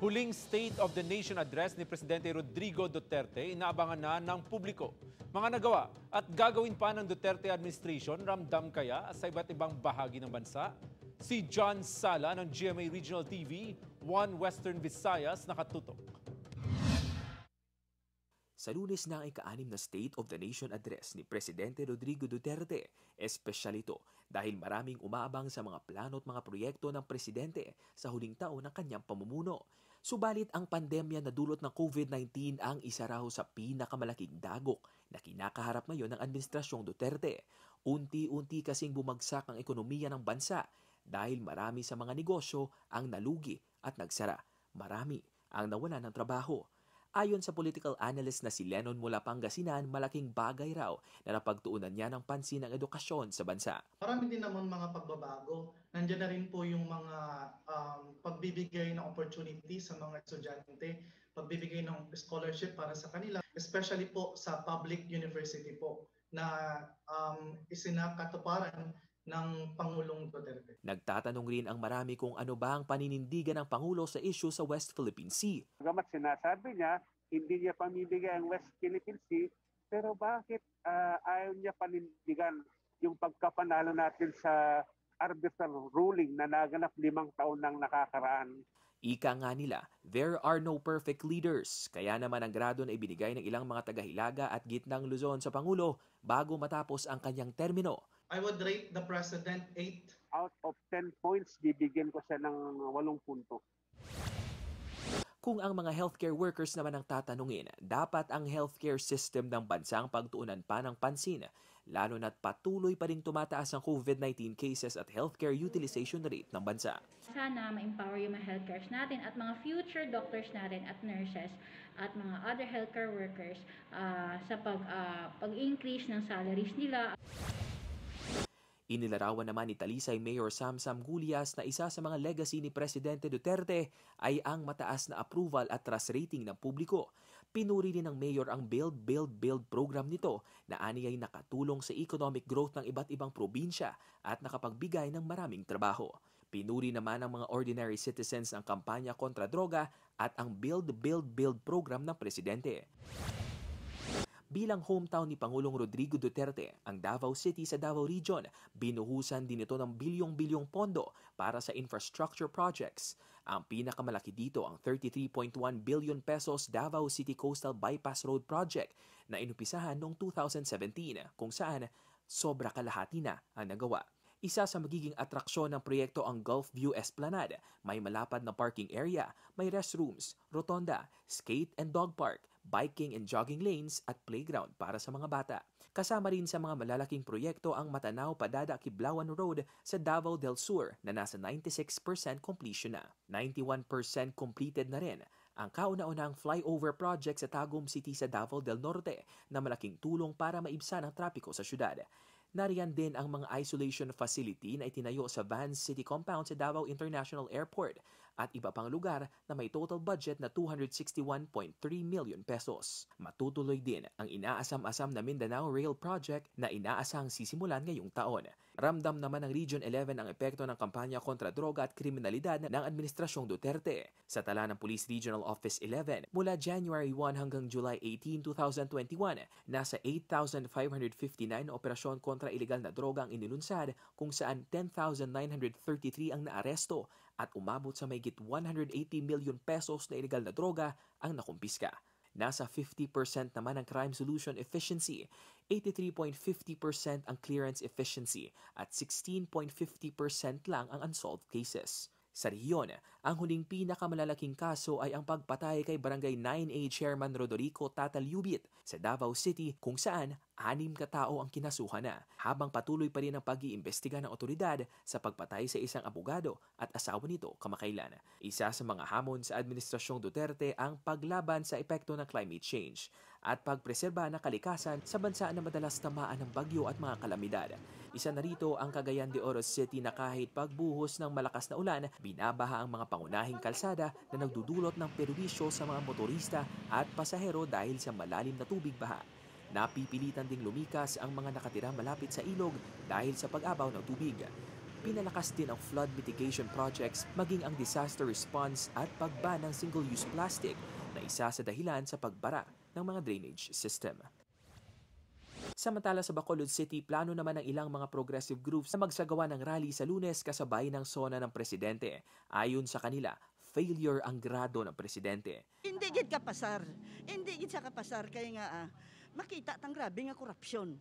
Huling State of the Nation Address ni Presidente Rodrigo Duterte inaabangan na ng publiko. Mga nagawa at gagawin pa ng Duterte administration ramdam kaya sa iba't ibang bahagi ng bansa? Si John Sala ng GMA Regional TV, One Western Visayas nakatutok. Sa lunes na ang ikaanim na State of the Nation Address ni Presidente Rodrigo Duterte, espesyal ito dahil maraming umaabang sa mga plano at mga proyekto ng Presidente sa huling taon ng kanyang pamumuno. Subalit ang pandemya na dulot ng COVID-19 ang isa raw sa pinakamalaking dagok na kinakaharap ngayon ng Administrasyong Duterte. Unti-unti kasing bumagsak ang ekonomiya ng bansa dahil marami sa mga negosyo ang nalugi at nagsara. Marami ang nawala ng trabaho Ayon sa political analyst na si Lennon mula Pangasinan, malaking bagay raw na napagtuunan niya ng pansin ang edukasyon sa bansa. Marami din naman mga pagbabago. Nandiyan na rin po yung mga um, pagbibigay ng opportunity sa mga estudyante, pagbibigay ng scholarship para sa kanila, especially po sa public university po na um, isinakatuparan ng Pangulong Duterte. Nagtatanong rin ang marami kung ano ba ang paninindigan ng Pangulo sa issue sa West Philippine Sea. Gamat sinasabi niya, hindi niya pamibigay ang West Philippine Sea, pero bakit uh, ayaw niya panindigan yung pagkapanalo natin sa arbitral ruling na naganap limang taon ng nakakaraan? Ika nga nila, there are no perfect leaders. Kaya naman ang grado na ibinigay ng ilang mga tagahilaga at gitnang Luzon sa Pangulo bago matapos ang kanyang termino I would rate the president 8. Out of 10 points, bibigyan ko siya ng 8 punto. Kung ang mga healthcare workers naman ang tatanungin, dapat ang healthcare system ng bansa ang pagtuunan pa ng pansin, lalo na't patuloy pa rin tumataas ang COVID-19 cases at healthcare utilization rate ng bansa. Sana ma-empower yung mga healthcare natin at mga future doctors natin at nurses at mga other healthcare workers uh, sa pag, uh, pag-increase ng salaries nila. Inilarawan naman ni Talisay Mayor Sam Sam na isa sa mga legacy ni Presidente Duterte ay ang mataas na approval at trust rating ng publiko. Pinuri din ng mayor ang Build, Build, Build program nito na ay nakatulong sa economic growth ng iba't ibang probinsya at nakapagbigay ng maraming trabaho. Pinuri naman ng mga ordinary citizens ang kampanya kontra droga at ang Build, Build, Build program ng Presidente. Bilang hometown ni Pangulong Rodrigo Duterte, ang Davao City sa Davao Region, binuhusan din ito ng bilyong-bilyong pondo para sa infrastructure projects. Ang pinakamalaki dito ang 33.1 billion pesos Davao City Coastal Bypass Road Project na inupisahan noong 2017 kung saan sobra kalahati na ang nagawa. Isa sa magiging atraksyon ng proyekto ang Gulf View Esplanade. May malapad na parking area, may restrooms, rotonda, skate and dog park, biking and jogging lanes at playground para sa mga bata. Kasama rin sa mga malalaking proyekto ang Matanao Padada Kiblawan Road sa Davao del Sur na nasa 96% completion na. 91% completed na rin ang kauna-unang flyover project sa Tagum City sa Davao del Norte na malaking tulong para maibsan ang trapiko sa syudad. Nariyan din ang mga isolation facility na itinayo sa Van City Compound sa Davao International Airport at iba pang lugar na may total budget na 261.3 million pesos. Matutuloy din ang inaasam-asam na Mindanao Rail Project na inaasang sisimulan ngayong taon. Ramdam naman ng Region 11 ang epekto ng kampanya kontra droga at kriminalidad ng Administrasyong Duterte. Sa tala ng Police Regional Office 11, mula January 1 hanggang July 18, 2021, nasa 8,559 operasyon kontra ilegal na droga ang inilunsad kung saan 10,933 ang naaresto at umabot sa mayigit 180 million pesos na ilegal na droga ang nakumpiska. Nasa 50% naman ang crime solution efficiency, 83.50% ang clearance efficiency at 16.50% lang ang unsolved cases. Sa rehiyon, ang huling pinakamalalaking kaso ay ang pagpatay kay Barangay 9A Chairman Rodrigo Tatalyubit sa Davao City kung saan anim katao ang kinasuhan na habang patuloy pa rin ang pag-iimbestiga ng otoridad sa pagpatay sa isang abogado at asawa nito kamakailan. Isa sa mga hamon sa Administrasyong Duterte ang paglaban sa epekto ng climate change at pagpreserba ng kalikasan sa bansa na madalas tamaan ng bagyo at mga kalamidad. Isa na rito ang Cagayan de Oro City na kahit pagbuhos ng malakas na ulan, binabaha ang mga pangunahing kalsada na nagdudulot ng perwisyo sa mga motorista at pasahero dahil sa malalim na tubig baha. Napipilitan ding lumikas ang mga nakatira malapit sa ilog dahil sa pag-abaw ng tubig. Pinalakas din ang flood mitigation projects maging ang disaster response at pagban ng single-use plastic na isa sa dahilan sa pagbara ng mga drainage system. Samantala sa Bacolod City, plano naman ng ilang mga progressive groups na magsagawa ng rally sa lunes kasabay ng sona ng presidente. Ayon sa kanila, failure ang grado ng presidente. Hindi gid kapasar. Hindi gid sa kapasar kay nga ah, makita tang grabe nga korupsyon.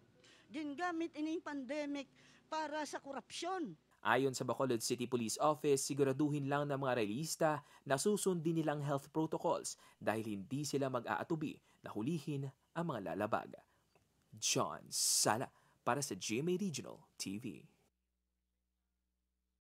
Gingamit ining pandemic para sa korupsyon. Ayon sa Bacolod City Police Office, siguraduhin lang ng mga realista na susundin nilang health protocols dahil hindi sila mag-aatubi na hulihin ang mga lalabaga. John Sala para sa GMA Regional TV.